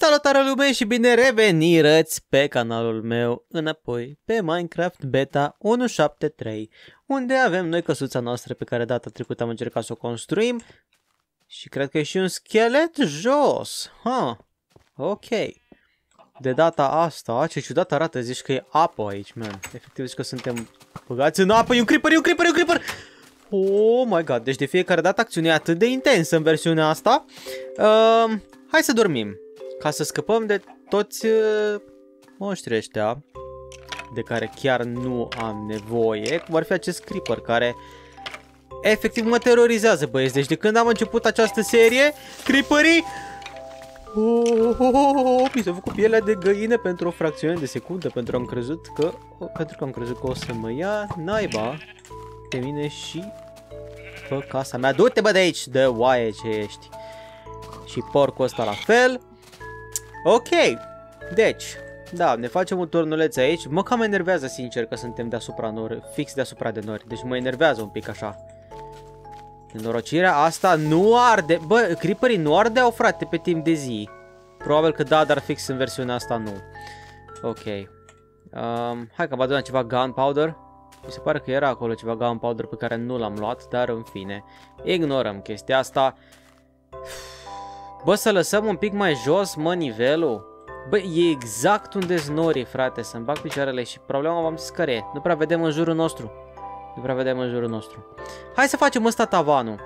Salutare lume și bine revenirăți pe canalul meu înapoi pe Minecraft Beta 1.7.3 unde avem noi căsuța noastră pe care data trecută am încercat să o construim și cred că e și un schelet jos. Ha, ok. De data asta, ce ciudat arată, zici că e apă aici, man. Efectiv zici că suntem băgați în apă, e un creeper, e un creeper, e un creeper! Oh my god, deci de fiecare dată acțiunea e atât de intensă în versiunea asta. Uh, hai să dormim ca să scăpăm de toți uh, monștrii ăștia de care chiar nu am nevoie, cum ar fi acest creeper care efectiv mă terorizează băieți, deci de când am început această serie, creeperii Oh, oh, oh, oh, mi s-a făcut pielea de găină pentru o fracțiune de secundă, pentru că am crezut că, pentru că am crezut că o să mă ia naiba pe mine și pe casa mea. Du-te bă de aici, de oaie ce ești. Și porcul ăsta la fel. Ok, deci, da, ne facem un turnuleț aici. Mă cam enervează, sincer, că suntem deasupra nori, fix deasupra de nori. Deci mă enervează un pic așa. Norocirea asta nu arde. Bă, creeperii nu ardeau, frate, pe timp de zi. Probabil că da, dar fix în versiunea asta nu. Ok. Um, hai că vă adunam ceva gunpowder. Mi se pare că era acolo ceva gunpowder pe care nu l-am luat, dar în fine. Ignorăm chestia asta. Bă, să lăsăm un pic mai jos, mă, nivelul? Bă, e exact unde znori, frate, să-mi bag picioarele și problema v-am zis care e. Nu prea vedem în jurul nostru. Nu prea vedem în jurul nostru. Hai să facem ăsta tavanul.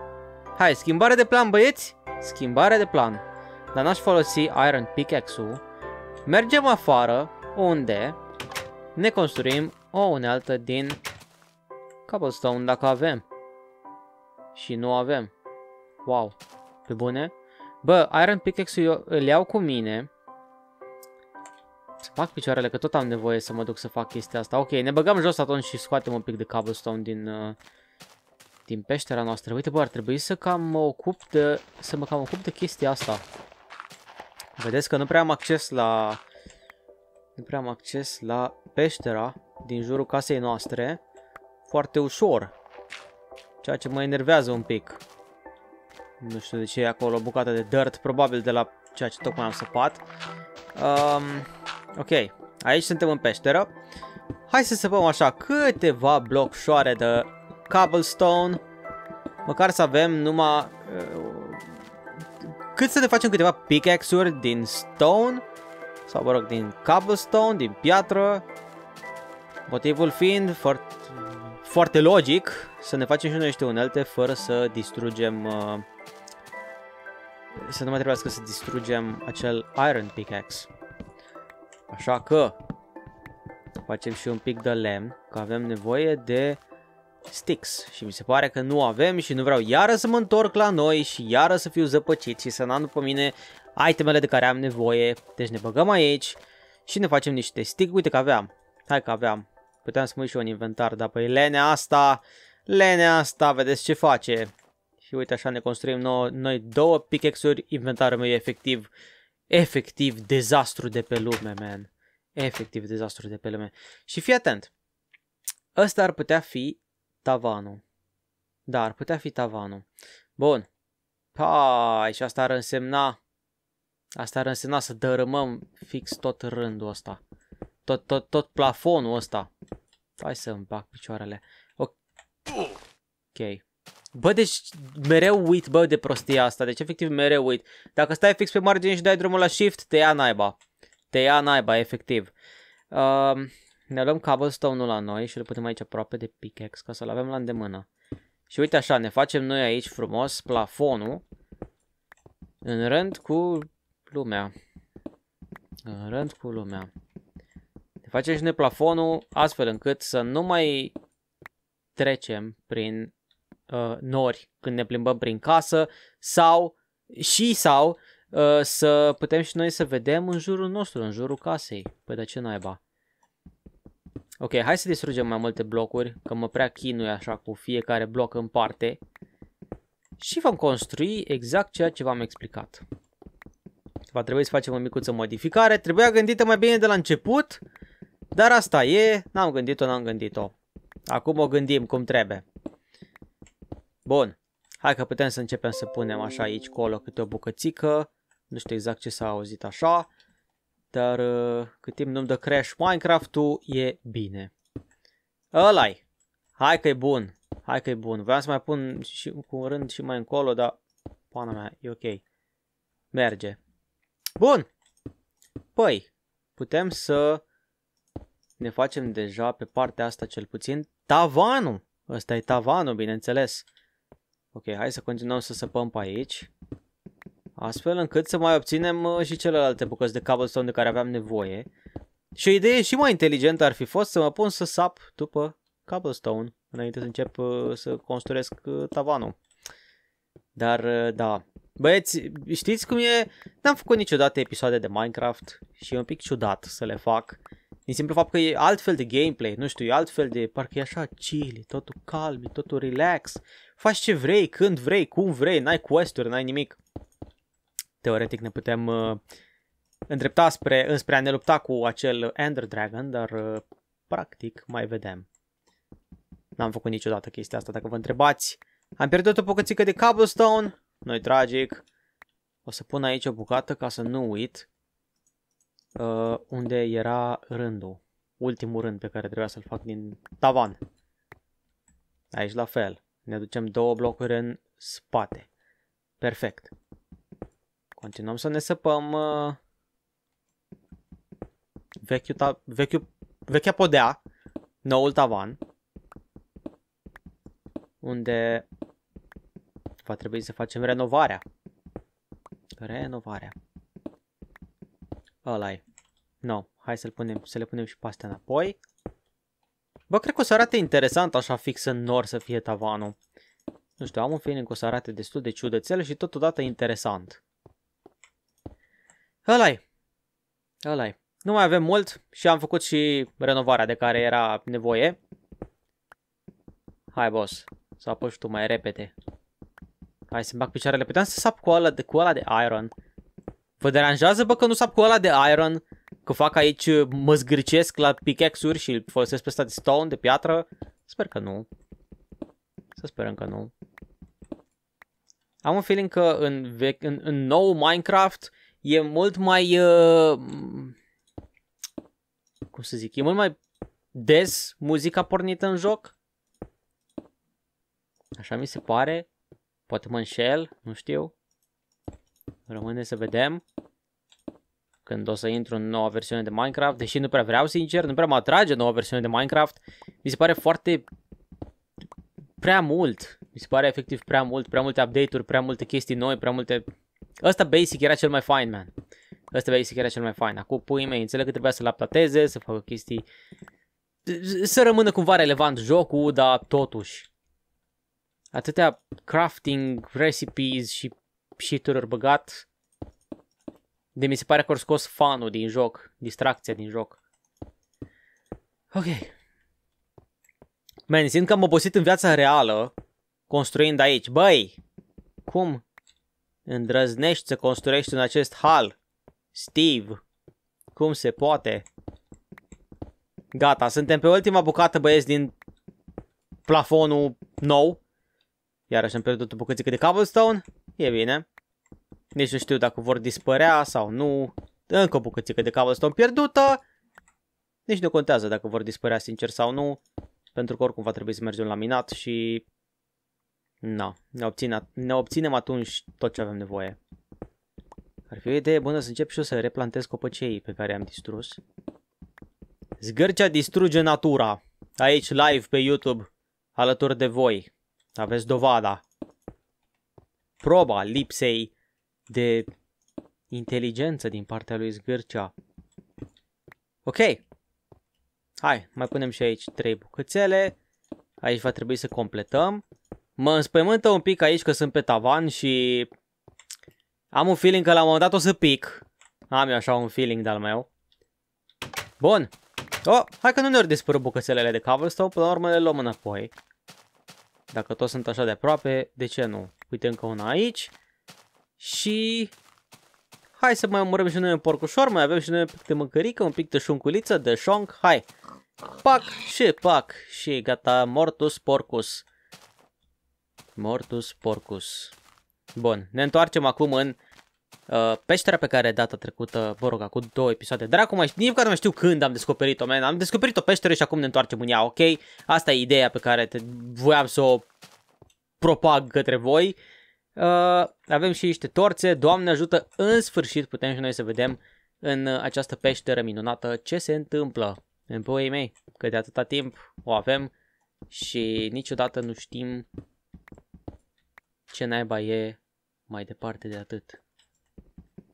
Hai, schimbare de plan, băieți? Schimbare de plan. Dar n-aș folosi Iron Pickaxe-ul. Mergem afară, unde ne construim o unealtă din cobblestone dacă avem. Și nu avem. Wow, pe bune? Bă, Iron Pickaxe-ul eu îl iau cu mine. Să fac picioarele, că tot am nevoie să mă duc să fac chestia asta. Ok, ne băgăm jos atunci și scoatem un pic de cobblestone din, uh, din peștera noastră. Uite, bă, ar trebui să cam mă ocup de, să mă cam ocup de chestia asta. Vedeți că nu prea am acces la... Nu prea am acces la peștera din jurul casei noastre foarte ușor. Ceea ce mă enervează un pic. Nu știu de ce e acolo, o bucată de dirt, probabil de la ceea ce tocmai am săpat. Um, ok, aici suntem în peșteră. Hai să săpăm așa câteva blocșoare de cobblestone. Măcar să avem numai... Uh, cât să ne facem câteva pickaxe-uri din stone. Sau, mă rog, din cobblestone, din piatră. Motivul fiind foarte, foarte logic să ne facem și noi niște unelte fără să distrugem... Uh, să nu mai trebuiască să distrugem acel iron pickaxe. Așa că facem și un pic de lemn, că avem nevoie de sticks și mi se pare că nu avem și nu vreau iară să mă întorc la noi și iară să fiu zăpăcit și să n-am după mine itemele de care am nevoie. Deci ne băgăm aici și ne facem niște stick. Uite că aveam. Hai că aveam. Puteam să mă și eu în inventar, dar păi lenea asta, lenea asta, vedeți ce face. Și uite așa ne construim nouă, noi două pickaxe-uri. Inventarul meu e efectiv, efectiv dezastru de pe lume, man. Efectiv dezastru de pe lume. Și fii atent. Ăsta ar putea fi tavanul. Da, ar putea fi tavanul. Bun. Pai, și asta ar însemna... Asta ar însemna să dărâmăm fix tot rândul ăsta. Tot, tot, tot plafonul ăsta. Hai să îmi bag picioarele. Ok. okay. Bă, deci mereu uit, bă, de prostia asta. Deci, efectiv, mereu uit. Dacă stai fix pe margine și dai drumul la shift, te ia naiba. Te ia naiba, efectiv. Uh, ne luăm cobblestone-ul la noi și îl putem aici aproape de pickaxe ca să-l avem la îndemână. Și uite așa, ne facem noi aici frumos plafonul în rând cu lumea. În rând cu lumea. Ne facem și noi plafonul astfel încât să nu mai trecem prin uh, nori când ne plimbăm prin casă sau și sau uh, să putem și noi să vedem în jurul nostru, în jurul casei. Păi de ce naiba? Ok, hai să distrugem mai multe blocuri, că mă prea chinui așa cu fiecare bloc în parte. Și vom construi exact ceea ce v-am explicat. Va trebui să facem o micuță modificare. Trebuia gândită mai bine de la început, dar asta e. N-am gândit-o, n-am gândit-o. Acum o gândim cum trebuie. Bun. Hai că putem să începem să punem așa aici, colo, câte o bucățică. Nu știu exact ce s-a auzit așa. Dar uh, cât timp nu-mi dă crash Minecraft-ul, e bine. ăla -i. Hai că e bun. Hai că e bun. Vreau să mai pun și cu un rând și mai încolo, dar pana mea, e ok. Merge. Bun. Păi, putem să ne facem deja pe partea asta cel puțin tavanul. Ăsta e tavanul, bineînțeles. Ok, hai să continuăm să săpăm pe aici. Astfel încât să mai obținem uh, și celelalte bucăți de cobblestone de care aveam nevoie. Și o idee și mai inteligentă ar fi fost să mă pun să sap după cobblestone înainte să încep uh, să construiesc uh, tavanul. Dar da, băieți, știți cum e? N-am făcut niciodată episoade de Minecraft și e un pic ciudat să le fac. Din simplu fapt că e altfel de gameplay, nu știu, e altfel de, parcă e așa chill, totul calm, totul relax, faci ce vrei, când vrei, cum vrei, n-ai quest-uri, n-ai nimic. Teoretic ne putem uh, îndrepta spre, înspre a ne lupta cu acel Ender Dragon, dar uh, practic mai vedem. N-am făcut niciodată chestia asta, dacă vă întrebați. Am pierdut o bucățică de cobblestone, noi tragic. O să pun aici o bucată ca să nu uit uh, unde era rândul, ultimul rând pe care trebuia să-l fac din tavan. Aici la fel, ne ducem două blocuri în spate. Perfect. Continuăm să ne săpăm uh, vechiul ta- vechiul, vechea podea, noul tavan, unde va trebui să facem renovarea. Renovarea ăla e. No, hai să-l punem, să le punem și pe astea înapoi. Bă, cred că o să arate interesant așa fix în nor să fie tavanul. Nu știu, am un feeling că o să arate destul de ciudățel și totodată interesant. ăla e. ăla e. Nu mai avem mult și am făcut și renovarea de care era nevoie. Hai, boss. Să apuci tu mai repede. Hai să-mi bag picioarele. Puteam să sap cu ăla de, cu ăla de iron. Vă deranjează, bă, că nu sap cu ăla de iron? Că fac aici, uh, mă zgârcesc la pickaxe-uri și îl folosesc pe ăsta de stone, de piatră? Sper că nu. Să sperăm că nu. Am un feeling că în, vechi, în, în nou Minecraft e mult mai... Uh, cum să zic? E mult mai des muzica pornită în joc. Așa mi se pare. Poate mă înșel, nu știu. Rămâne să vedem când o să intru în noua versiune de Minecraft, deși nu prea vreau sincer, nu prea mă atrage noua versiune de Minecraft, mi se pare foarte prea mult, mi se pare efectiv prea mult, prea multe update-uri, prea multe chestii noi, prea multe... Ăsta basic era cel mai fine, man. Ăsta basic era cel mai fine. Acum pui mei, înțeleg că trebuia să-l updateze, să facă chestii... Să rămână cumva relevant jocul, dar totuși. Atâtea crafting, recipes și shit băgat de mi se pare că au scos fanul din joc, distracția din joc. Ok. Man, simt că am obosit în viața reală construind aici. Băi, cum îndrăznești să construiești în acest hal? Steve, cum se poate? Gata, suntem pe ultima bucată, băieți, din plafonul nou. Iarăși am pierdut o bucățică de cobblestone. E bine. Nici nu știu dacă vor dispărea sau nu. Încă o bucățică de cobblestone pierdută. Nici nu contează dacă vor dispărea sincer sau nu. Pentru că oricum va trebui să mergem la minat și... Na, ne, obține, ne obținem atunci tot ce avem nevoie. Ar fi o idee bună să încep și eu să replantez copăcei pe care am distrus. Zgârcea distruge natura. Aici live pe YouTube, alături de voi. Aveți dovada. Proba lipsei de inteligență din partea lui Zgârcea. Ok. Hai, mai punem și aici trei bucățele. Aici va trebui să completăm. Mă înspăimântă un pic aici că sunt pe tavan și am un feeling că la un moment dat o să pic. Am eu așa un feeling de-al meu. Bun. Oh, hai că nu ne-au dispărut bucățelele de cobblestone, până la urmă le luăm înapoi. Dacă toți sunt așa de aproape, de ce nu? Uite încă una aici. Și hai să mai omorăm și noi un porcușor, mai avem și noi un pic de mâncărică, un pic de șunculiță, de șonc, hai. Pac și pac și gata, mortus porcus. Mortus porcus. Bun, ne întoarcem acum în uh, peștera pe care data trecută, vă rog, acum două episoade. Dar acum nici nu mai știu când am descoperit-o, man. Am descoperit o peșteră și acum ne întoarcem în ea, ok? Asta e ideea pe care te voiam să o propag către voi. Uh, Uh, avem și niște torțe, Doamne ajută, în sfârșit putem și noi să vedem în uh, această peșteră minunată ce se întâmplă. În poii mei, că de atâta timp o avem și niciodată nu știm ce naiba e mai departe de atât.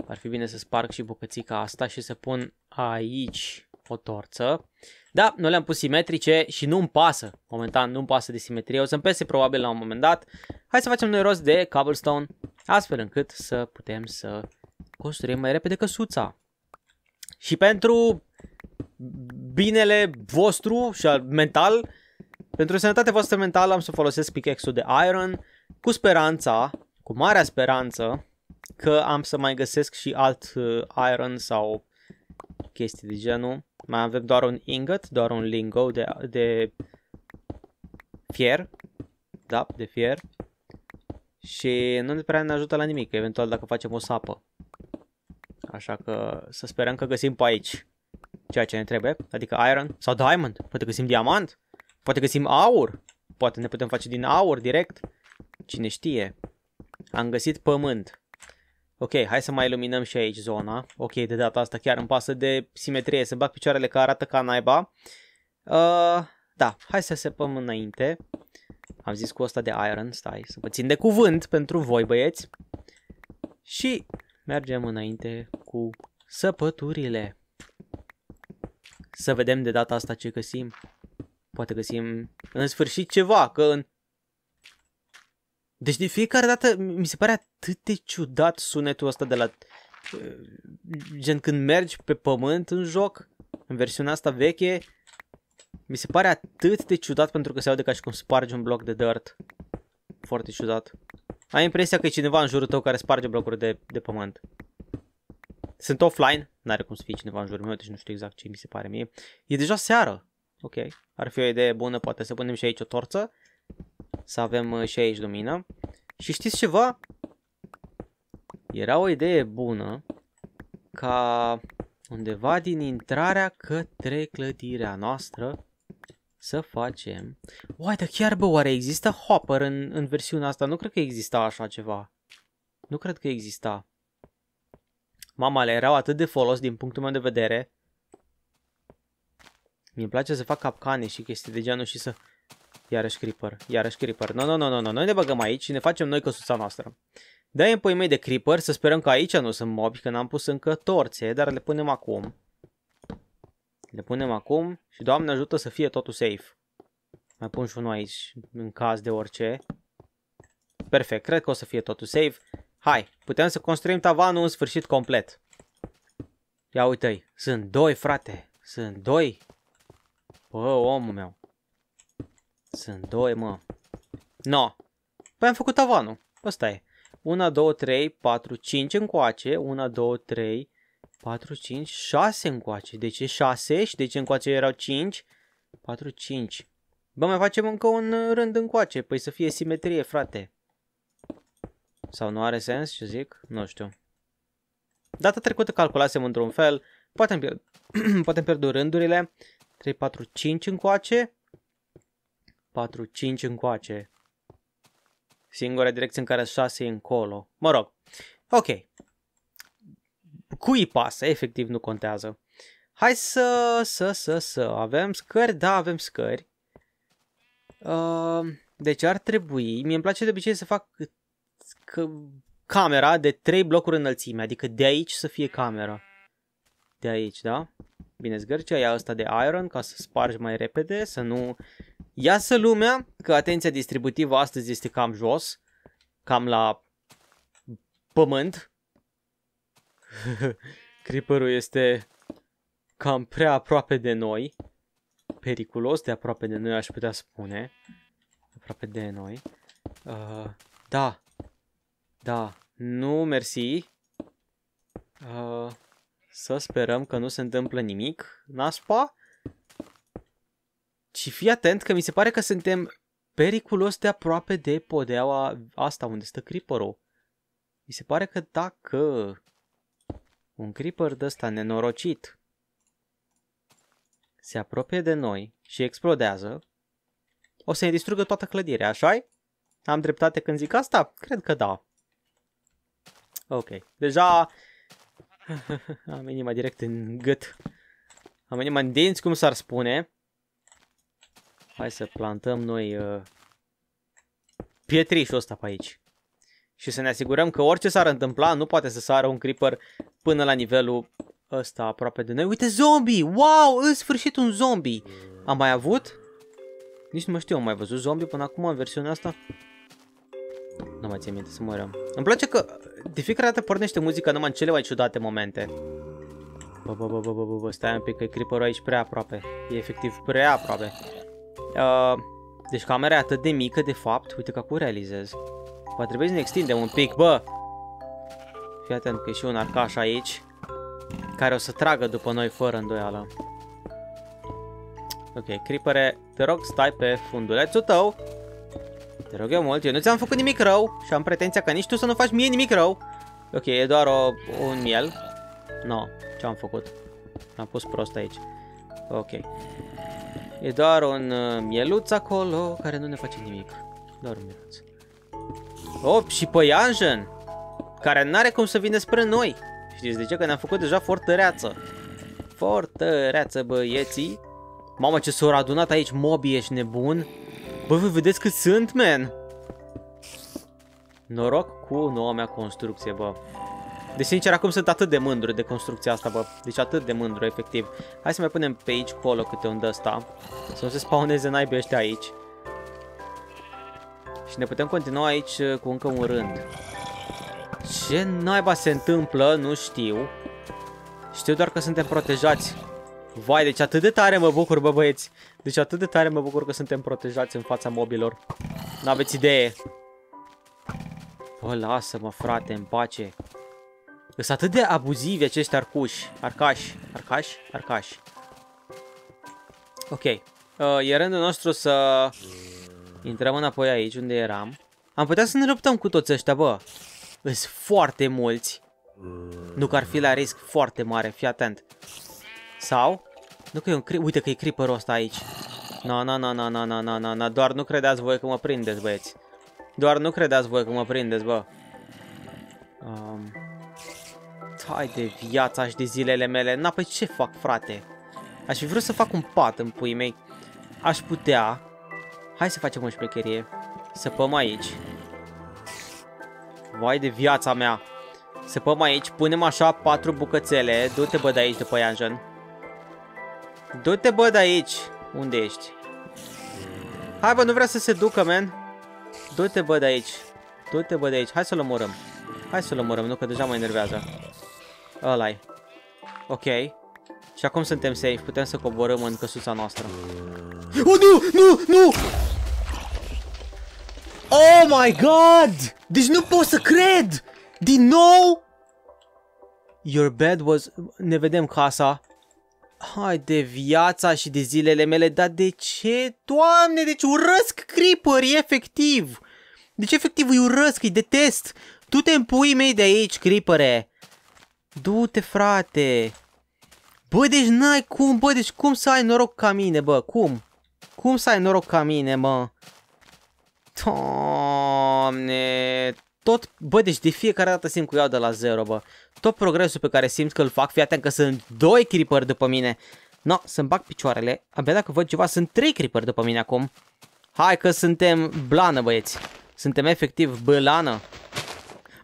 Ar fi bine să sparg și bucățica asta și să pun aici o torță. Da, noi le-am pus simetrice și nu-mi pasă, momentan nu-mi pasă de simetrie, o să-mi pese probabil la un moment dat. Hai să facem noi rost de cobblestone, astfel încât să putem să construim mai repede căsuța. Și pentru binele vostru și al mental, pentru sănătatea voastră mentală am să folosesc pickaxe-ul de iron, cu speranța, cu marea speranță, că am să mai găsesc și alt uh, iron sau chestii de genul. Mai avem doar un ingot, doar un lingo de, de fier. Da, de fier. Și nu ne prea ne ajută la nimic, eventual dacă facem o sapă. Așa că să sperăm că găsim pe aici ceea ce ne trebuie, adică iron sau diamond, poate găsim diamant, poate găsim aur, poate ne putem face din aur direct, cine știe. Am găsit pământ, Ok, hai să mai iluminăm și aici zona. Ok, de data asta chiar îmi pasă de simetrie, să bag picioarele că arată ca naiba. Uh, da, hai să sepăm înainte. Am zis cu asta de iron, stai, să vă țin de cuvânt pentru voi băieți. Și mergem înainte cu săpăturile. Să vedem de data asta ce găsim. Poate găsim în sfârșit ceva, că în deci de fiecare dată mi se pare atât de ciudat sunetul ăsta de la... Uh, gen când mergi pe pământ în joc, în versiunea asta veche, mi se pare atât de ciudat pentru că se aude ca și cum spargi un bloc de dirt. Foarte ciudat. Ai impresia că e cineva în jurul tău care sparge blocuri de, de pământ. Sunt offline, n-are cum să fie cineva în jurul meu, deci nu știu exact ce mi se pare mie. E deja seară. Ok, ar fi o idee bună, poate să punem și aici o torță să avem uh, și aici lumină. Și știți ceva? Era o idee bună ca undeva din intrarea către clădirea noastră să facem... Uai, dar chiar bă, oare există hopper în, în versiunea asta? Nu cred că exista așa ceva. Nu cred că exista. Mamale erau atât de folos din punctul meu de vedere. Mi-e place să fac capcane și chestii de genul și să Iarăși Creeper, iarăși Creeper. Nu, no, nu, no, nu, no, nu, no. noi ne băgăm aici și ne facem noi căsuța noastră. Da, în pui mei de Creeper, să sperăm că aici nu sunt mobi, că n-am pus încă torțe, dar le punem acum. Le punem acum și Doamne ajută să fie totul safe. Mai pun și unul aici, în caz de orice. Perfect, cred că o să fie totul safe. Hai, putem să construim tavanul în sfârșit complet. Ia uite-i, sunt doi, frate, sunt doi. Bă, omul meu. Sunt doi, mă. No. Păi am făcut tavanul. Asta e. 1, 2, 3, 4, 5 încoace. 1, 2, 3, 4, 5, 6 încoace. De ce 6 și de deci ce încoace erau 5. 4, 5. Bă, mai facem încă un rând încoace. Păi să fie simetrie, frate. Sau nu are sens ce zic? Nu știu. Data trecută calculasem într-un fel. Poate am, pierd... poate am rândurile. 3, 4, 5 încoace. 4, 5 încoace. Singura direcție în care 6 e încolo. Mă rog. Ok. Cui pasă? Efectiv nu contează. Hai să, să, să, să. Avem scări? Da, avem scări. Uh, deci ar trebui, mi îmi place de obicei să fac că, camera de 3 blocuri înălțime, adică de aici să fie camera. De aici, da? Bine, zgârcea, ia asta de iron ca să spargi mai repede, să nu Iasă lumea că atenția distributivă astăzi este cam jos, cam la pământ. Creeperul este cam prea aproape de noi, periculos de aproape de noi aș putea spune, aproape de noi. Uh, da, da, nu, mersi. Uh, să sperăm că nu se întâmplă nimic, naspa. Și fii atent că mi se pare că suntem periculos de aproape de podeaua asta unde stă creeperul. Mi se pare că dacă un creeper de ăsta nenorocit se apropie de noi și explodează, o să ne distrugă toată clădirea, așa -i? Am dreptate când zic asta? Cred că da. Ok, deja am inima direct în gât. Am inima în dinți, cum s-ar spune. Hai să plantăm noi uh, pietrișul ăsta pe aici. Și să ne asigurăm că orice s-ar întâmpla, nu poate să sară un creeper până la nivelul ăsta aproape de noi. Uite, zombie! Wow, în sfârșit un zombie! Am mai avut? Nici nu mă știu, am mai văzut zombie până acum în versiunea asta? Nu mai țin minte să mă Îmi place că de fiecare dată pornește muzica numai în cele mai ciudate momente. Bă, bă, bă, bă, bă, bă, stai un pic că e creeperul aici prea aproape. E efectiv prea aproape. Uh, deci camera e atât de mică, de fapt, uite că cum realizez. Va trebui să ne extindem un pic, bă! Fii atent că e și un arcaș aici, care o să tragă după noi fără îndoială. Ok, Creepere, te rog stai pe fundulețul tău. Te rog eu mult, eu nu ți-am făcut nimic rău și am pretenția ca nici tu să nu faci mie nimic rău. Ok, e doar o, un miel. No, ce-am făcut? Am pus prost aici. Ok. E doar un uh, mieluț acolo care nu ne face nimic. Doar un mieluț. Op, oh, și păianjen! Care n-are cum să vină spre noi. Știți de ce? Că ne-am făcut deja fortăreață. Fortăreață, băieții. Mamă, ce s-au adunat aici mobii, ești nebun. Bă, vă vedeți cât sunt, man! Noroc cu noua mea construcție, bă. Deci, sincer, acum sunt atât de mândru de construcția asta, bă. Deci atât de mândru, efectiv. Hai să mai punem pe aici, colo, câte un ăsta. Să nu se spawneze naibii ăștia aici. Și ne putem continua aici uh, cu încă un rând. Ce naiba se întâmplă, nu știu. Știu doar că suntem protejați. Vai, deci atât de tare mă bucur, bă băieți. Deci atât de tare mă bucur că suntem protejați în fața mobilor. N-aveți idee. Bă, lasă-mă, frate, în pace. Sunt atât de abuzivi acești arcuși. Arcași. Arcași? Arcași. Ok. Uh, e rândul nostru să... Intrăm înapoi aici unde eram. Am putea să ne luptăm cu toți ăștia, bă. Sunt foarte mulți. Nu că ar fi la risc foarte mare, fii atent. Sau? Nu că e un creep... Uite că e creeperul ăsta aici. Na, na, na, na, na, na, na, na, na, doar nu credeați voi că mă prindeți, băieți. Doar nu credeați voi că mă prindeți, bă. Um... Hai de viața și de zilele mele, n-apoi ce fac, frate? Aș fi vrut să fac un pat în puii mei. Aș putea... Hai să facem o șmecherie. Săpăm aici. Vai de viața mea. Săpăm aici, punem așa patru bucățele. Du-te bă de aici după Ianjan. Du-te bă de aici. Unde ești? Hai bă, nu vrea să se ducă, man. Du-te bă de aici. Du-te bă de aici. Hai să-l omorăm. Hai să-l omorăm, nu că deja mă enervează ăla -i. Ok. Și acum suntem safe, putem să coborăm în căsuța noastră. Oh, nu, nu, nu! Oh my god! Deci nu pot să cred! Din nou? Your bed was... Ne vedem casa. Hai de viața și de zilele mele, dar de ce? Doamne, deci urăsc creeperi, efectiv! Deci efectiv îi urăsc, îi detest! Tu te pui mei de aici, creepere! Du-te, frate! Bă, deci n-ai cum, bă, deci cum să ai noroc ca mine, bă, cum? Cum să ai noroc ca mine, mă? Doamne, tot, bă, deci de fiecare dată simt cu iau de la zero, bă. Tot progresul pe care simt că îl fac, fii atent că sunt doi creeper după mine. No, să-mi bag picioarele, abia dacă văd ceva, sunt trei creeper după mine acum. Hai că suntem blană, băieți. Suntem efectiv blană.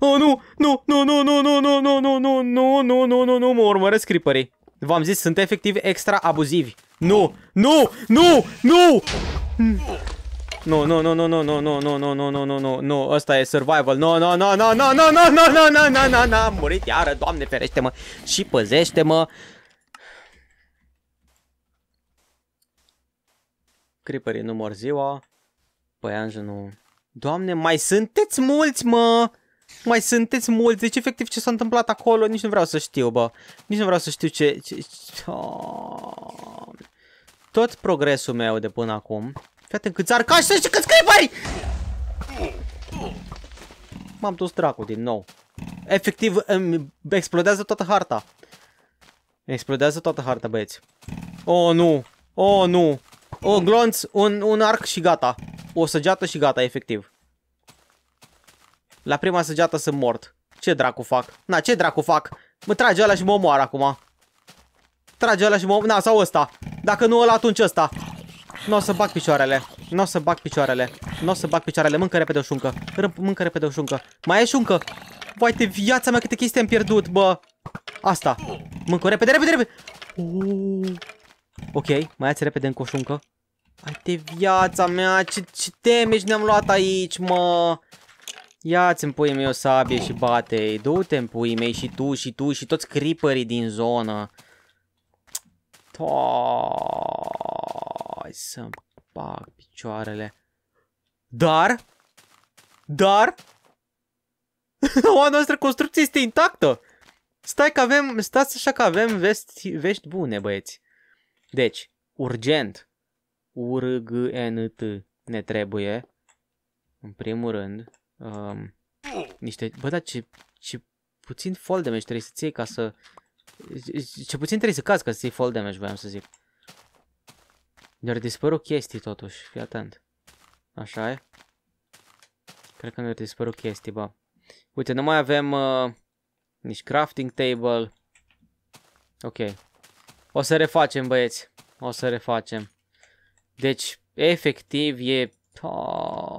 Oh, nu! Nu, nu, nu, nu, nu, nu, nu, nu, nu, nu, nu, nu, nu, nu, mă urmăresc creeperii. V-am zis, sunt efectiv extra abuzivi. Nu! Nu! Nu! Nu! Nu, nu, nu, nu, nu, nu, nu, nu, nu, nu, nu, nu, nu, nu, ăsta e survival. Nu, nu, nu, nu, nu, nu, nu, nu, nu, nu, nu, nu, nu, am murit iară, doamne ferește-mă și păzește-mă. Creeperii nu mor ziua. nu. Doamne, mai sunteți mulți, mă! Mai sunteți mulți, deci efectiv ce s-a întâmplat acolo, nici nu vreau să știu, bă. Nici nu vreau să știu ce... ce... Oh. Tot progresul meu de până acum. Fii cât arcași să și câți creeperi! M-am dus dracu din nou. Efectiv, îmi explodează toată harta. Explodează toată harta, băieți. Oh, nu! Oh, nu! O glonț, un, un arc și gata. O săgeată și gata, efectiv. La prima săgeată sunt mort. Ce dracu fac? Na, ce dracu fac? Mă trage ăla și mă omoară acum. Trage ăla și mă... Na, sau ăsta. Dacă nu ăla, atunci ăsta. Nu o să bag picioarele. Nu o să bag picioarele. Nu o să bag picioarele. Mâncă repede o șuncă. Râmp, mâncă repede o șuncă. Mai e șuncă. Vai de viața mea câte chestii am pierdut, bă. Asta. Mâncă repede, repede, repede. Uuu. Ok, mai ați repede încă o șuncă. Hai de viața mea, ce, ce damage ne-am luat aici, mă. Ia-ți mi puii mei o sabie și bate-i. Du-te mi puii mei și tu și tu și toți creeperii din zonă. Hai să bag picioarele. Dar? Dar? Oa noastră construcție este intactă! Stai că avem, stați așa că avem vesti, vești bune, băieți. Deci, urgent. Urgent. ne trebuie. În primul rând, um, niște... Bă, da, ce, ce puțin fall damage trebuie să-ți iei ca să... Ce puțin trebuie să cazi ca să iei fall damage, voiam să zic. Doar dispăr o chestie totuși, fii atent. Așa e? Cred că mi-au dispărut chestii, bă. Uite, nu mai avem uh, nici crafting table. Ok. O să refacem, băieți. O să refacem. Deci, efectiv, e... Oh.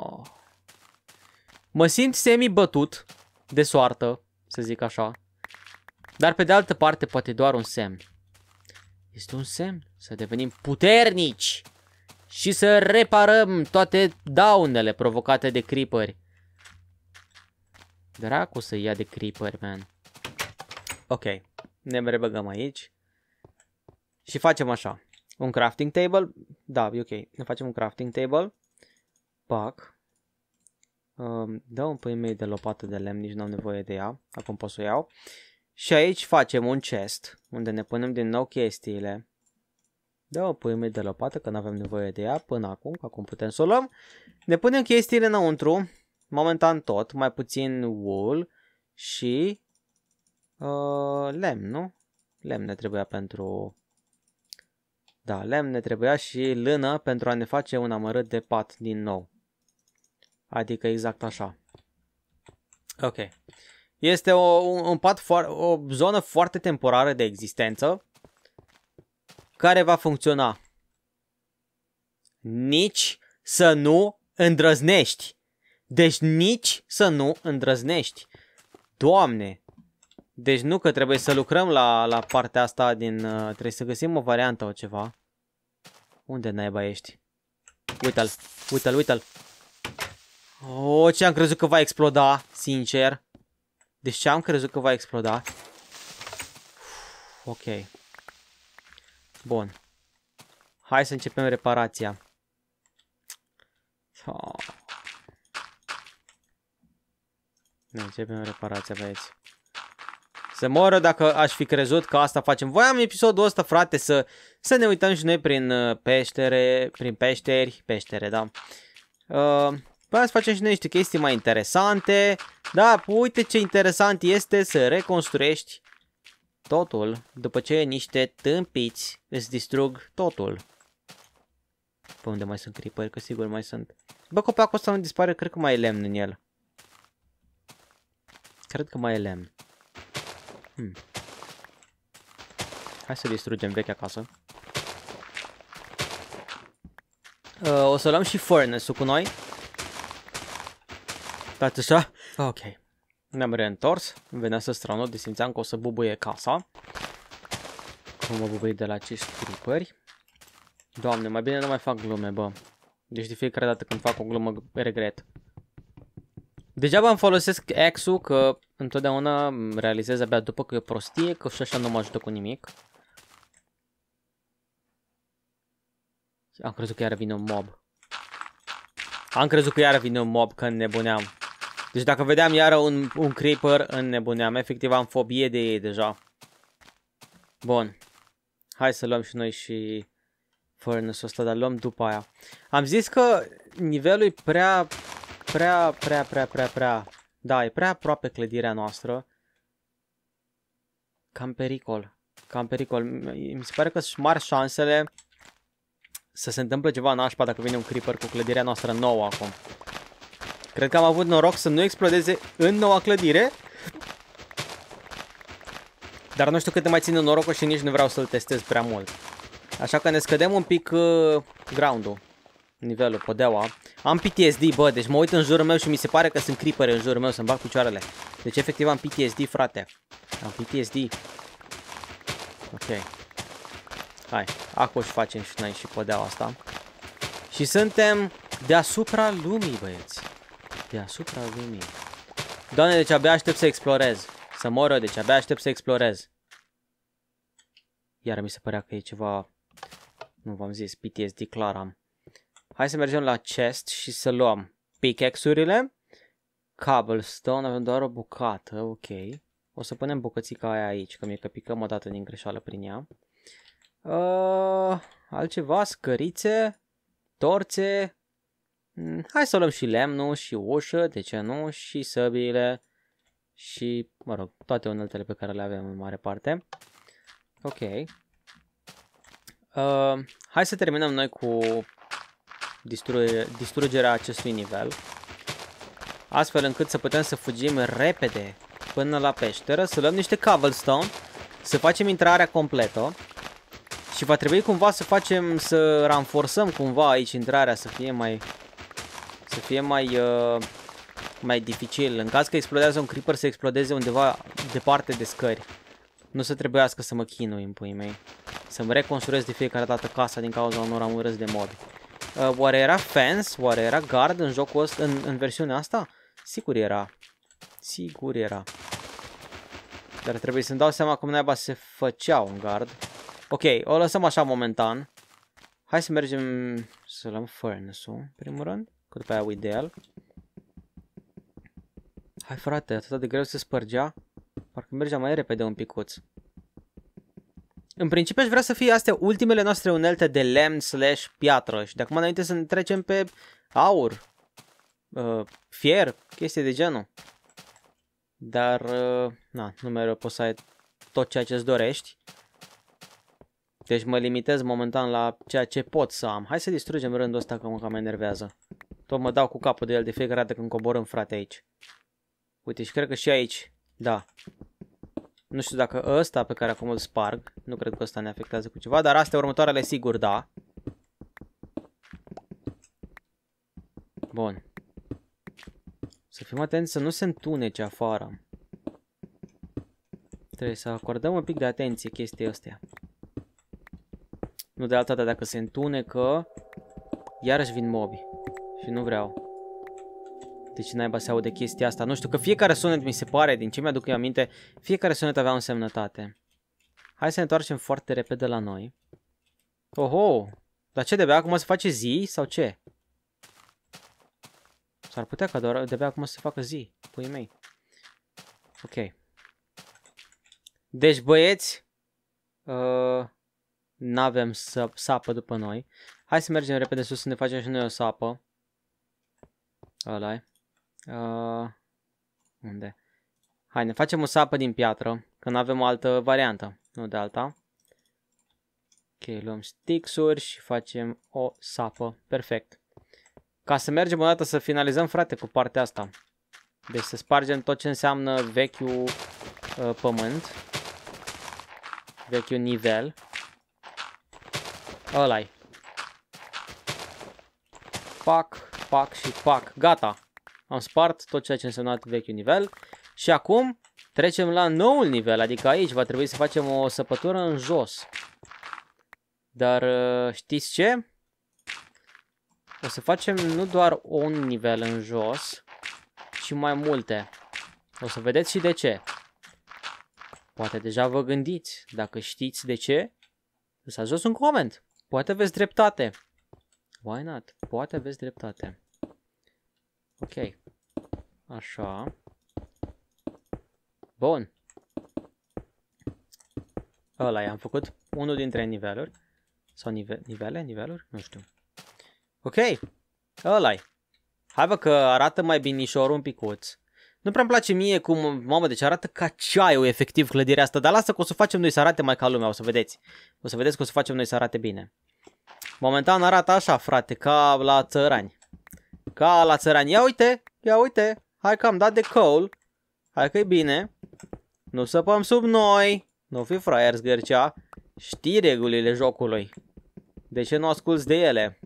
Mă simt semi-bătut de soartă, să zic așa. Dar pe de altă parte poate doar un semn. Este un semn să devenim puternici și să reparăm toate daunele provocate de creeperi. Dracu să ia de creeperi, man. Ok, ne rebăgăm aici. Și facem așa. Un crafting table. Da, e ok. Ne facem un crafting table. Pac. Um, dau un pui de lopată de lemn, nici nu am nevoie de ea. Acum pot să o iau. Și aici facem un chest, unde ne punem din nou chestiile. Dau pui mei de lopată, că nu avem nevoie de ea până acum, că acum putem să o luăm. Ne punem chestiile înăuntru, momentan tot, mai puțin wool și uh, lemn, nu? Lemn ne trebuia pentru... Da, lemn ne trebuia și lână pentru a ne face un amărât de pat din nou. Adică exact așa. Ok. Este o, un, un pat foar, o zonă foarte temporară de existență care va funcționa. Nici să nu îndrăznești. Deci nici să nu îndrăznești. Doamne! Deci nu că trebuie să lucrăm la, la partea asta din... Uh, trebuie să găsim o variantă o ceva. Unde naiba ești? Uite-l, uite-l, uite-l. Oh, ce am crezut că va exploda, sincer. Deci ce am crezut că va exploda. Ok. Bun. Hai să începem reparația. Oh. Ne începem reparația, băieți. Să moră dacă aș fi crezut că asta facem. Voiam episodul ăsta, frate, să, să ne uităm și noi prin uh, peștere, prin peșteri, peștere, da. Uh, Vreau păi, să facem și noi niște chestii mai interesante. Da, păi, uite ce interesant este să reconstruiești totul după ce niște tâmpiți îți distrug totul. Pe unde mai sunt creeperi? că sigur mai sunt. Bă, copacul ăsta nu dispare, cred că mai e lemn în el. Cred că mai e lemn. Hmm. Hai să distrugem vechea casă. Uh, o să luăm și furnace-ul cu noi. Stați așa? Ok. Ne-am reîntors. Venea să stranot de simțeam că o să bubuie casa. Cum mă bubuie de la acești trupări. Doamne, mai bine nu mai fac glume, bă. Deci de fiecare dată când fac o glumă, regret. Degeaba îmi folosesc X-ul, că întotdeauna realizez abia după că e prostie, că și așa nu mă ajută cu nimic. Am crezut că iar vine un mob. Am crezut că iar vine un mob când nebuneam. Deci dacă vedeam iară un, un creeper, înnebuneam. Efectiv am fobie de ei deja. Bun. Hai să luăm și noi și furnace-ul ăsta, dar luăm după aia. Am zis că nivelul e prea, prea, prea, prea, prea, prea, da, e prea aproape clădirea noastră. Cam pericol, cam pericol. Mi se pare că sunt mari șansele să se întâmple ceva așpa dacă vine un creeper cu clădirea noastră nouă acum. Cred că am avut noroc să nu explodeze în noua clădire. Dar nu știu cât de mai ține norocul și nici nu vreau să-l testez prea mult. Așa că ne scădem un pic uh, ground-ul, nivelul, podeaua. Am PTSD, bă, deci mă uit în jurul meu și mi se pare că sunt creepere în jurul meu să-mi bag picioarele. Deci efectiv am PTSD, frate. Am PTSD. Ok. Hai, acum și facem și noi și podeaua asta. Și suntem deasupra lumii, băieți. Deasupra lumii. Doamne, deci abia aștept să explorez. Să mor eu, deci abia aștept să explorez. Iar mi se părea că e ceva... Nu v-am zis, PTSD clar am. Hai să mergem la chest și să luăm pickaxe-urile. Cobblestone, avem doar o bucată, ok. O să punem bucățica aia aici, că mi-e că picăm o dată din greșeală prin ea. Uh, altceva, scărițe, torțe, Mm, hai să luăm și lemnul și ușă, de ce nu, și săbiile și, mă rog, toate uneltele pe care le avem în mare parte. Ok. Uh, hai să terminăm noi cu distruge, distrugerea acestui nivel. Astfel încât să putem să fugim repede până la peșteră, să luăm niște cobblestone, să facem intrarea completă. Și va trebui cumva să facem, să ranforsăm cumva aici intrarea, să fie mai să fie mai, uh, mai dificil. În caz că explodează un creeper, să explodeze undeva departe de scări. Nu să trebuiască să mă chinui în puii mei. Să-mi reconstruiesc de fiecare dată casa din cauza unor amurăți de mod. Uh, oare era fence? Oare era guard în jocul ăsta, în, în versiunea asta? Sigur era. Sigur era. Dar trebuie să-mi dau seama cum naiba se făcea un guard. Ok, o lăsăm așa momentan. Hai să mergem să luăm furnace-ul, primul rând. Că după aia o ideal. Hai frate, atât de greu se spărgea. Parcă mergea mai repede un picuț. În principiu aș vrea să fie astea ultimele noastre unelte de lemn slash piatră și de acum înainte să ne trecem pe aur, uh, fier, chestie de genul. Dar, uh, na, nu mereu poți să ai tot ceea ce-ți dorești. Deci mă limitez momentan la ceea ce pot să am. Hai să distrugem rândul ăsta că mă cam enervează. Tot mă dau cu capul de el de fiecare dată când coborăm, frate, aici. Uite, și cred că și aici. Da. Nu știu dacă ăsta pe care acum îl sparg, nu cred că ăsta ne afectează cu ceva, dar astea următoarele sigur, da. Bun. Să fim atenți să nu se întunece afară. Trebuie să acordăm un pic de atenție chestia astea. Nu de altă dată, dacă se întunecă, iarăși vin mobi. Și nu vreau. Deci naiba se aude chestia asta. Nu știu, că fiecare sunet mi se pare, din ce mi-aduc eu aminte, fiecare sunet avea o semnătate. Hai să ne întoarcem foarte repede la noi. Oho! Dar ce, de-abia acum se face zi sau ce? S-ar putea ca doar de-abia acum să se facă zi, puii mei. Ok. Deci, băieți, uh, n-avem sapă după noi. Hai să mergem repede sus să ne facem și noi o sapă ăla -i. uh, Unde? Hai, ne facem o sapă din piatră, că nu avem o altă variantă, nu de alta. Ok, luăm stixuri și facem o sapă. Perfect. Ca să mergem o dată să finalizăm, frate, cu partea asta. Deci să spargem tot ce înseamnă vechiul uh, pământ. Vechiul nivel. ăla -i. Pac pac și pac. Gata. Am spart tot ceea ce însemnat vechiul nivel. Și acum trecem la noul nivel, adică aici va trebui să facem o săpătură în jos. Dar uh, știți ce? O să facem nu doar un nivel în jos, ci mai multe. O să vedeți și de ce. Poate deja vă gândiți, dacă știți de ce, lăsați jos un coment. Poate aveți dreptate. Why not? Poate aveți dreptate. Ok. Așa. Bun. Ăla i-am făcut unul dintre niveluri. Sau nive nivele? Niveluri? Nu știu. Ok. ăla -i. Hai vă că arată mai binișor un picuț. Nu prea-mi place mie cum, mamă, deci arată ca ceaiul efectiv clădirea asta, dar lasă că o să facem noi să arate mai ca lumea, o să vedeți. O să vedeți că o să facem noi să arate bine. Momentan arată așa, frate, ca la țărani. Ca la țărani. Ia uite, ia uite. Hai că am dat de coal. Hai că e bine. Nu săpăm sub noi. Nu fi fraier zgârcea. Știi regulile jocului. De ce nu asculti de ele?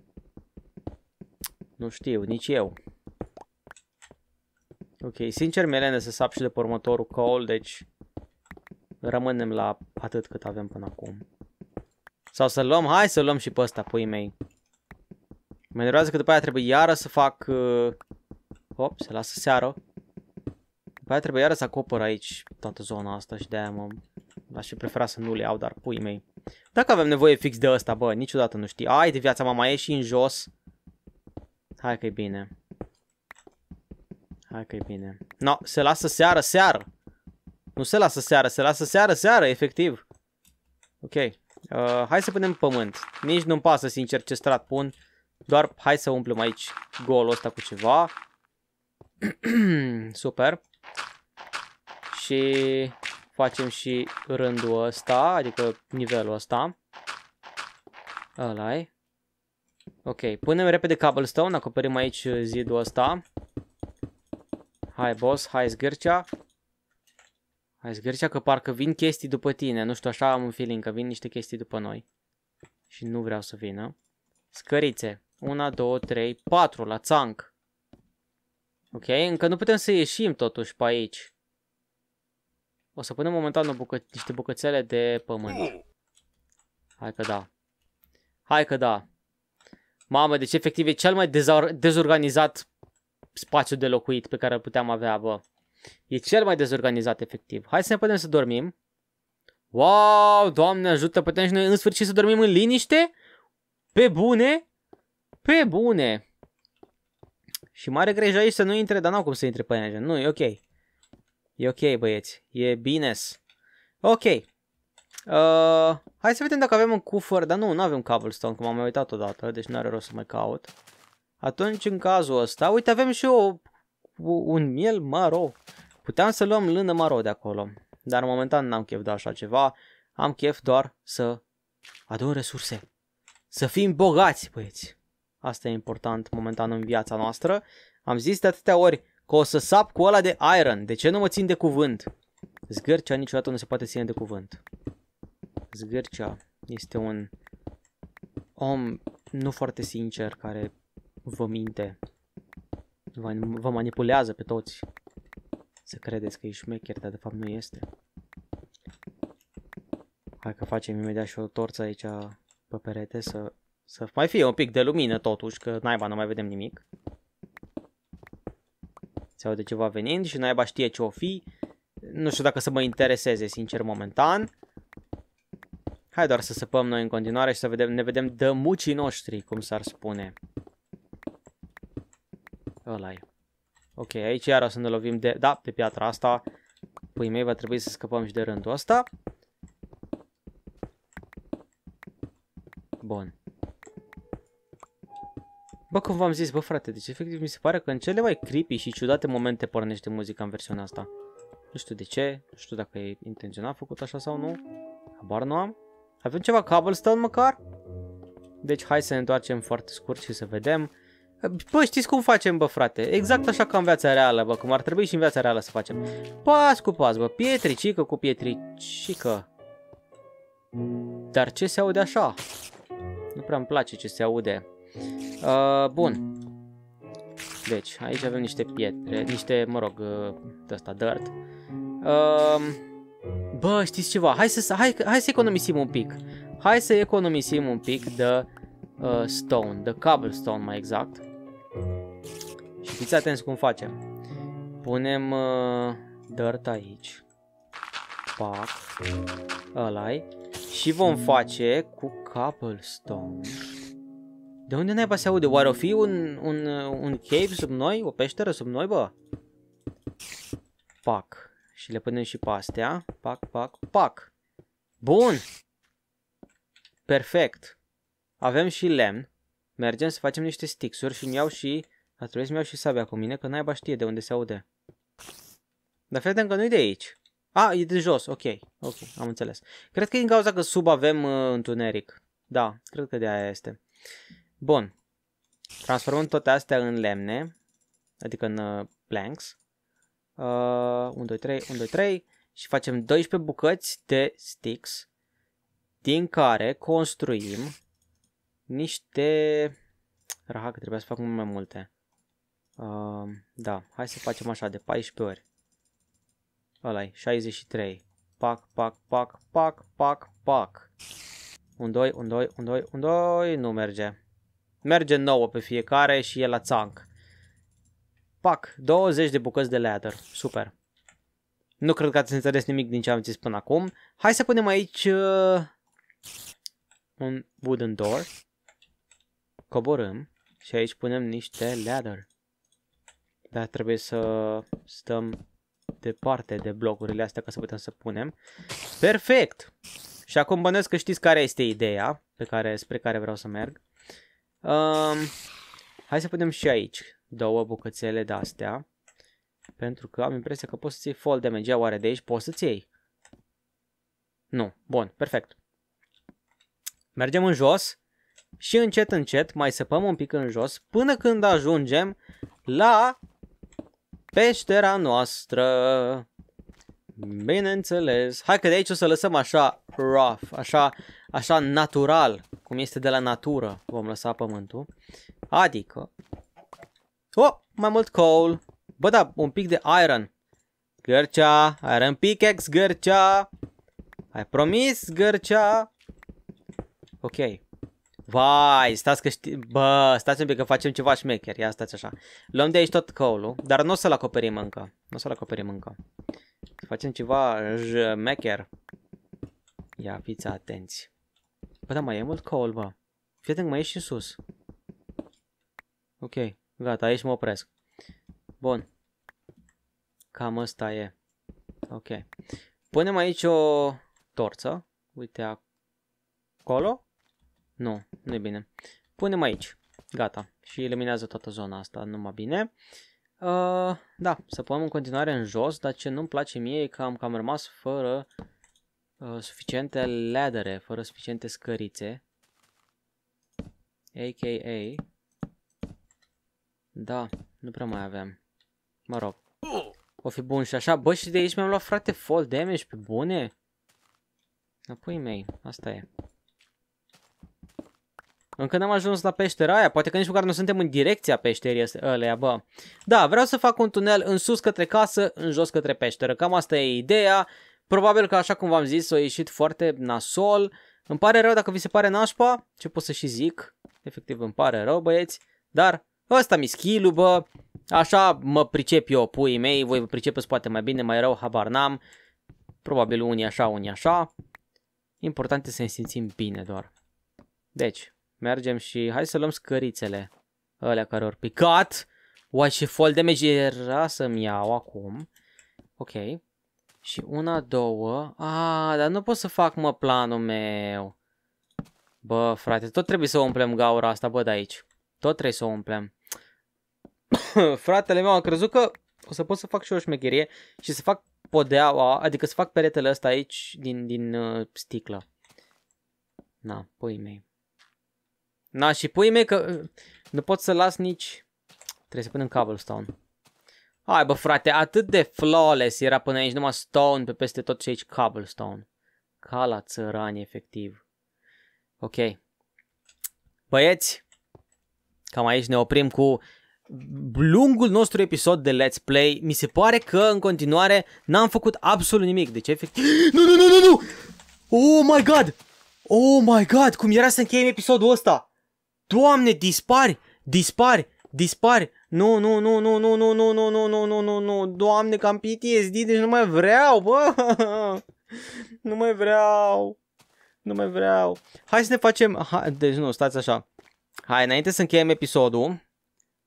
Nu știu, nici eu. Ok, sincer mi să sap și de pe următorul coal, deci rămânem la atât cât avem până acum. Sau să luăm, hai să luăm și pe ăsta, pui mei. Mă enervează că după aia trebuie iară să fac... Uh, hop, se lasă seară. După aia trebuie iară să acopăr aici toată zona asta și de-aia mă... Aș fi să nu le iau, dar pui mei. Dacă avem nevoie fix de ăsta, bă, niciodată nu știi. Ai de viața mama, ieși în jos. Hai că e bine. Hai că e bine. No, se lasă seară, seară. Nu se lasă seară, se lasă seară, seară, efectiv. Ok. Uh, hai să punem pământ. Nici nu-mi pasă, sincer, ce strat pun. Doar hai să umplem aici golul ăsta cu ceva. Super. Și facem și rândul ăsta, adică nivelul ăsta. ăla -i. Ok, punem repede cobblestone, acoperim aici zidul ăsta. Hai boss, hai zgârcea. Hai zgârcea că parcă vin chestii după tine, nu știu, așa am un feeling că vin niște chestii după noi. Și nu vreau să vină. Scărițe. Una, două, trei, patru la țanc. Ok, încă nu putem să ieșim totuși pe aici. O să punem momentan o bucă niște bucățele de pământ. Hai că da. Hai că da. Mamă, deci efectiv e cel mai dezorganizat spațiu de locuit pe care îl puteam avea, bă. E cel mai dezorganizat, efectiv. Hai să ne putem să dormim. Wow, doamne ajută, putem și noi în sfârșit să dormim în liniște? Pe bune? Pe bune! Și mare grijă aici să nu intre, dar n-au cum să intre pe aia, Nu, e ok. E ok, băieți. E bine Ok. Uh, hai să vedem dacă avem un cufăr, dar nu, nu avem cobblestone, cum am mai uitat odată, deci nu are rost să mai caut. Atunci, în cazul ăsta, uite, avem și o, un miel maro. Puteam să luăm lână maro de acolo, dar momentan n-am chef de așa ceva. Am chef doar să adun resurse. Să fim bogați, băieți. Asta e important momentan în viața noastră. Am zis de atâtea ori că o să sap cu ăla de iron. De ce nu mă țin de cuvânt? Zgârcea niciodată nu se poate ține de cuvânt. Zgârcea este un om nu foarte sincer care vă minte, vă, vă manipulează pe toți să credeți că e șmecher, dar de fapt nu este. Hai că facem imediat și o torță aici pe perete să să mai fie un pic de lumină totuși, că naiba nu mai vedem nimic. Se aude ceva venind și naiba știe ce o fi. Nu știu dacă să mă intereseze, sincer, momentan. Hai doar să săpăm noi în continuare și să vedem, ne vedem de mucii noștri, cum s-ar spune. ăla -i. Ok, aici iar o să ne lovim de, da, de piatra asta. Păi mei va trebui să scăpăm și de rândul ăsta. Bun. Bă, cum v-am zis, bă frate, deci efectiv mi se pare că în cele mai creepy și ciudate momente pornește muzica în versiunea asta. Nu știu de ce, nu știu dacă e intenționat făcut așa sau nu. Habar nu am. Avem ceva cobblestone măcar? Deci hai să ne întoarcem foarte scurt și să vedem. Bă, știți cum facem, bă, frate? Exact așa ca în viața reală, bă, cum ar trebui și în viața reală să facem. Pas cu pas, bă, pietricică cu pietricică. Dar ce se aude așa? Nu prea îmi place ce se aude. Uh, bun. Deci, aici avem niște pietre, niște, mă rog, uh, de asta, dirt. Uh, bă, știți ceva? Hai să, hai, hai să economisim un pic. Hai să economisim un pic de uh, stone, de cobblestone mai exact. Și fiți atenți cum facem. Punem uh, dirt aici. Pac. ăla -i. Și vom face cu cobblestone de unde n-ai se aude? Oare o fi un, un, un cave sub noi? O peșteră sub noi, bă? Pac. Și le punem și pe astea. Pac, pac, pac. Bun! Perfect. Avem și lemn. Mergem să facem niște stixuri și-mi iau și... A trebuit să-mi iau și sabia cu mine, că n n-ai știe de unde se aude. Dar fii că nu e de aici. A, e de jos, ok. Ok, am înțeles. Cred că e din cauza că sub avem uh, întuneric. Da, cred că de aia este. Bun. Transformăm toate astea în lemne, adică în uh, planks. Uh, 1, 2, 3, 1, 2, 3 și facem 12 bucăți de sticks din care construim niște... Raha, că trebuia să fac mult mai multe. Uh, da, hai să facem așa de 14 ori. ăla 63. Pac, pac, pac, pac, pac, pac. Un, doi, un, doi, un, doi, un, doi, nu merge. Merge nouă pe fiecare și e la țanc. Pac, 20 de bucăți de ladder. Super. Nu cred că ați înțeles nimic din ce am zis până acum. Hai să punem aici uh, un wooden door. Coborâm și aici punem niște ladder. Dar trebuie să stăm departe de blocurile astea ca să putem să punem. Perfect! Și acum bănesc că știți care este ideea pe care, spre care vreau să merg. Um, hai să punem și aici două bucățele de astea. Pentru că am impresia că poți să ții fall damage. Ia oare de aici poți să-ți iei? Nu. Bun. Perfect. Mergem în jos și încet, încet mai săpăm un pic în jos până când ajungem la peștera noastră. Bineînțeles. Hai că de aici o să lăsăm așa rough, așa așa natural, cum este de la natură, vom lăsa pământul. Adică, oh, mai mult coal, bă da, un pic de iron. Gărcea, iron pickaxe, gărcea. Ai promis, gărcea. Ok. Vai, stați că știi... Bă, stați un pic că facem ceva șmecher. Ia stați așa. Luăm de aici tot coal dar nu o să-l acoperim încă. Nu o să-l acoperim încă. Facem ceva șmecher. Ia fiți atenți. Bă, păi da, mai e mult coal, bă. Fii atent, mai ești în sus. Ok, gata, aici mă opresc. Bun. Cam asta e. Ok. Punem aici o torță. Uite acolo. Nu, nu e bine. Punem aici. Gata. Și eliminează toată zona asta numai bine. Uh, da, să punem în continuare în jos, dar ce nu-mi place mie e că am cam rămas fără Uh, suficiente ladere, fără suficiente scărițe. AKA. Da, nu prea mai aveam. Mă rog. O fi bun și așa. Bă, și de aici mi-am luat, frate, fall damage pe bune. Apoi mei, asta e. Încă n-am ajuns la peștera aia, poate că nici măcar nu suntem în direcția peșterii ăleia, bă. Da, vreau să fac un tunel în sus către casă, în jos către peșteră. Cam asta e ideea. Probabil că, așa cum v-am zis, a ieșit foarte nasol. Îmi pare rău dacă vi se pare nașpa, ce pot să și zic. Efectiv îmi pare rău, băieți. Dar ăsta mi skill bă. Așa mă pricep eu, puii mei. Voi vă pricepeți poate mai bine, mai rău, habar n-am. Probabil unii așa, unii așa. Important este să ne simțim bine doar. Deci, mergem și hai să luăm scărițele. Alea care au picat. Uai, ce fall damage era să-mi iau acum. Ok, și una, două. A, dar nu pot să fac, mă, planul meu. Bă, frate, tot trebuie să umplem gaura asta, bă, de aici. Tot trebuie să o umplem. Fratele meu am crezut că o să pot să fac și o șmecherie și să fac podeaua, adică să fac peretele ăsta aici din, din uh, sticlă. Na, pui mei. Na, și pui mei că uh, nu pot să las nici... Trebuie să punem cobblestone. Hai bă frate, atât de flawless era până aici, numai stone pe peste tot și aici cobblestone. Ca la țărani, efectiv. Ok. Băieți, cam aici ne oprim cu lungul nostru episod de Let's Play. Mi se pare că în continuare n-am făcut absolut nimic. Deci efectiv... Nu, nu, nu, nu, nu! Oh my god! Oh my god! Cum era să încheiem episodul ăsta? Doamne, dispari! Dispari! Dispari! Nu, nu, nu, nu, nu, nu, nu, nu, nu, nu, nu, nu, nu, doamne, că am PTSD, deci nu mai vreau, bă! Nu mai vreau! Nu mai vreau! Hai să ne facem... Ha, deci nu, stați așa. Hai, înainte să încheiem episodul,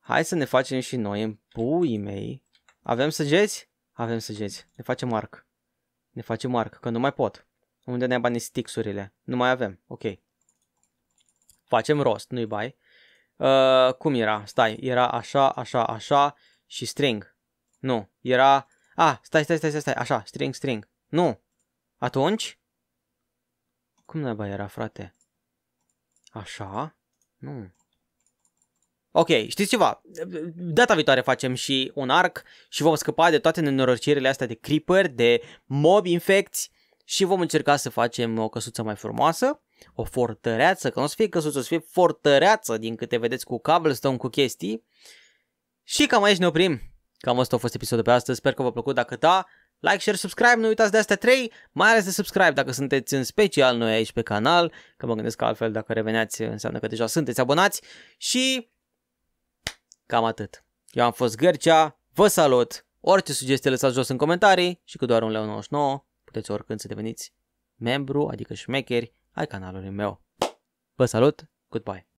hai să ne facem și noi în puii mei. Avem săgeți? Avem săgeți. Ne facem arc. Ne facem arc, că nu mai pot. Unde ne-am banii stixurile? Nu mai avem. Ok. Facem rost, nu-i bai. Uh, cum era? Stai, era așa, așa, așa și string. Nu, era... Ah, stai, stai, stai, stai, stai, așa, string, string. Nu. Atunci? Cum neba era, frate? Așa? Nu. Ok, știți ceva? Data viitoare facem și un arc și vom scăpa de toate nenorocirile astea de creeper, de mob infecți și vom încerca să facem o căsuță mai frumoasă o fortăreață, că nu o să fie căsuță, o să fie fortăreață din câte vedeți cu cobblestone, cu chestii. Și cam aici ne oprim. Cam asta a fost episodul pe astăzi, sper că v-a plăcut, dacă da, like, share, subscribe, nu uitați de astea trei, mai ales de subscribe dacă sunteți în special noi aici pe canal, că mă gândesc că altfel dacă reveneați înseamnă că deja sunteți abonați și cam atât. Eu am fost Gărcea, vă salut, orice sugestie lăsați jos în comentarii și cu doar un leu 99 puteți oricând să deveniți membru, adică șmecheri, ai canalului meu. Vă salut, goodbye!